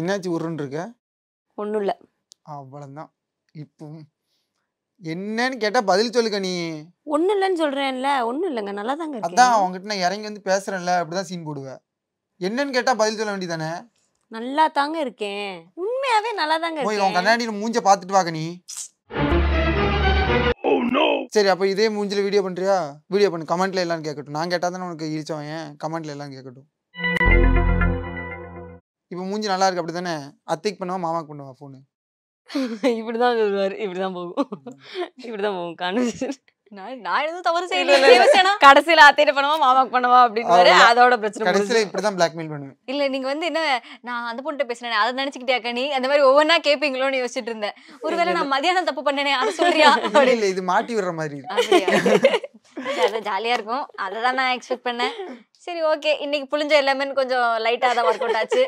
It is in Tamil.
என்னாச்சு உருன்னு இருக்க ஒன்றும் இல்லை அவ்வளோதான் இப்போ என்னன்னு கேட்டால் பதில் சொல்லுங்க நீ ஒன்றும் இல்லைன்னு சொல்கிறேன்ல ஒன்றும் இல்லைங்க நல்லா தாங்க அதான் அவங்ககிட்ட நான் இறங்கி வந்து பேசுகிறேன்ல அப்படி தான் சீன் போடுவேன் என்னன்னு கேட்டால் பதில் சொல்ல வேண்டியதானே நல்லா தாங்க இருக்கேன் உண்மையாவே நல்லா தாங்க போய் உன் கண்ணாடியில் மூஞ்ச பார்த்துட்டு வாங்க நீ oh சரி அப்போ இதே மூஞ்சில் வீடியோ பண்ணுறியா வீடியோ பண்ணு கமெண்ட்ல எல்லாம் கேட்கட்டும் நான் கேட்டால் தானே உனக்கு இருச்சவன் கமெண்ட்ல எல்லாம் கேட்கட்டும் இப்போ மூஞ்சி நல்லா இருக்கு அப்படி தானே அத்தைக்கு பண்ணவா மாமாக்கு பண்ணுவா ஃபோனு இப்படிதான் சொல்லுவாரு இப்படிதான் போகும் இப்படிதான் போகும் கணிச்சு நான் எதுவும் செய்யல கடைசியில அப்படின்னு அதோட பிரச்சனை இல்ல நீங்க வந்து என்ன நான் அந்த பொண்ணு அதை அந்த மாதிரி ஒவ்வொன்னா ஒருவேளை நான் மதியானம் தப்பு இல்ல இது மாட்டி விடுற மாதிரி ஜாலியா இருக்கும் நான் எக்ஸ்பெக்ட் பண்ணேன் சரி ஓகே இன்னைக்கு புளிஞ்ச எல்லாமே கொஞ்சம் லைட்டா தான் ஒர்க் அவுட் ஆச்சு